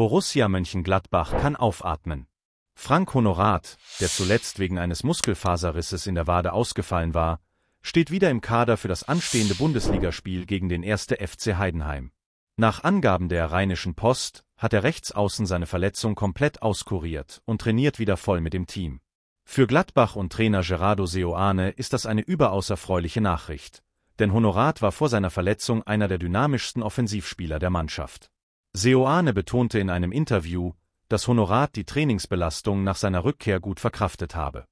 Borussia Mönchengladbach kann aufatmen. Frank Honorat, der zuletzt wegen eines Muskelfaserrisses in der Wade ausgefallen war, steht wieder im Kader für das anstehende Bundesligaspiel gegen den 1. FC Heidenheim. Nach Angaben der Rheinischen Post hat der Rechtsaußen seine Verletzung komplett auskuriert und trainiert wieder voll mit dem Team. Für Gladbach und Trainer Gerardo Seoane ist das eine überaus erfreuliche Nachricht, denn Honorat war vor seiner Verletzung einer der dynamischsten Offensivspieler der Mannschaft. Seoane betonte in einem Interview, dass Honorat die Trainingsbelastung nach seiner Rückkehr gut verkraftet habe.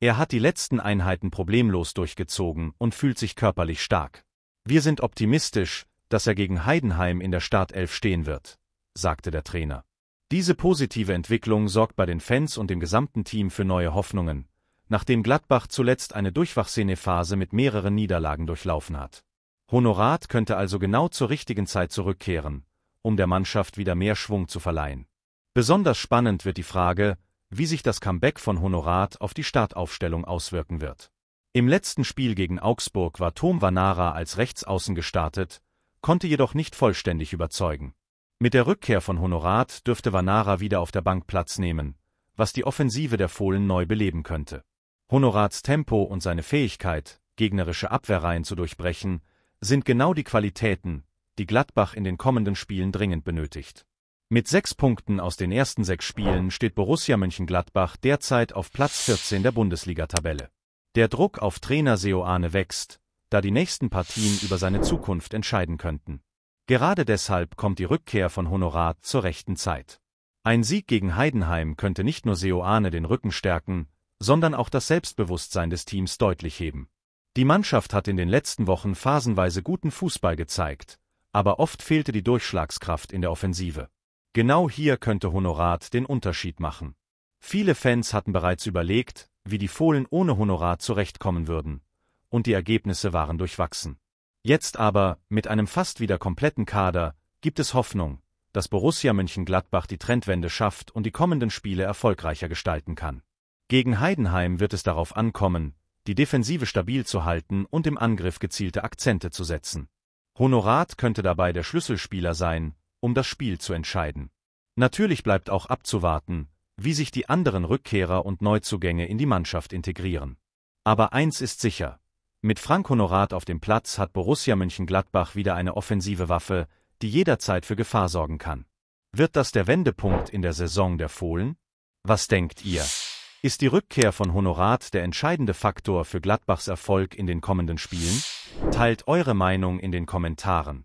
Er hat die letzten Einheiten problemlos durchgezogen und fühlt sich körperlich stark. Wir sind optimistisch, dass er gegen Heidenheim in der Startelf stehen wird, sagte der Trainer. Diese positive Entwicklung sorgt bei den Fans und dem gesamten Team für neue Hoffnungen, nachdem Gladbach zuletzt eine durchwachsene mit mehreren Niederlagen durchlaufen hat. Honorat könnte also genau zur richtigen Zeit zurückkehren, um der Mannschaft wieder mehr Schwung zu verleihen. Besonders spannend wird die Frage, wie sich das Comeback von Honorat auf die Startaufstellung auswirken wird. Im letzten Spiel gegen Augsburg war Tom Vanara als Rechtsaußen gestartet, konnte jedoch nicht vollständig überzeugen. Mit der Rückkehr von Honorat dürfte Vanara wieder auf der Bank Platz nehmen, was die Offensive der Fohlen neu beleben könnte. Honorats Tempo und seine Fähigkeit, gegnerische Abwehrreihen zu durchbrechen, sind genau die Qualitäten, die Gladbach in den kommenden Spielen dringend benötigt. Mit sechs Punkten aus den ersten sechs Spielen steht Borussia Mönchengladbach derzeit auf Platz 14 der Bundesliga-Tabelle. Der Druck auf Trainer Seoane wächst, da die nächsten Partien über seine Zukunft entscheiden könnten. Gerade deshalb kommt die Rückkehr von Honorat zur rechten Zeit. Ein Sieg gegen Heidenheim könnte nicht nur Seoane den Rücken stärken, sondern auch das Selbstbewusstsein des Teams deutlich heben. Die Mannschaft hat in den letzten Wochen phasenweise guten Fußball gezeigt, aber oft fehlte die Durchschlagskraft in der Offensive. Genau hier könnte Honorat den Unterschied machen. Viele Fans hatten bereits überlegt, wie die Fohlen ohne Honorat zurechtkommen würden, und die Ergebnisse waren durchwachsen. Jetzt aber, mit einem fast wieder kompletten Kader, gibt es Hoffnung, dass Borussia Mönchengladbach die Trendwende schafft und die kommenden Spiele erfolgreicher gestalten kann. Gegen Heidenheim wird es darauf ankommen, die Defensive stabil zu halten und im Angriff gezielte Akzente zu setzen. Honorat könnte dabei der Schlüsselspieler sein, um das Spiel zu entscheiden. Natürlich bleibt auch abzuwarten, wie sich die anderen Rückkehrer und Neuzugänge in die Mannschaft integrieren. Aber eins ist sicher. Mit Frank Honorat auf dem Platz hat Borussia Mönchengladbach wieder eine offensive Waffe, die jederzeit für Gefahr sorgen kann. Wird das der Wendepunkt in der Saison der Fohlen? Was denkt ihr? Ist die Rückkehr von Honorat der entscheidende Faktor für Gladbachs Erfolg in den kommenden Spielen? Teilt eure Meinung in den Kommentaren.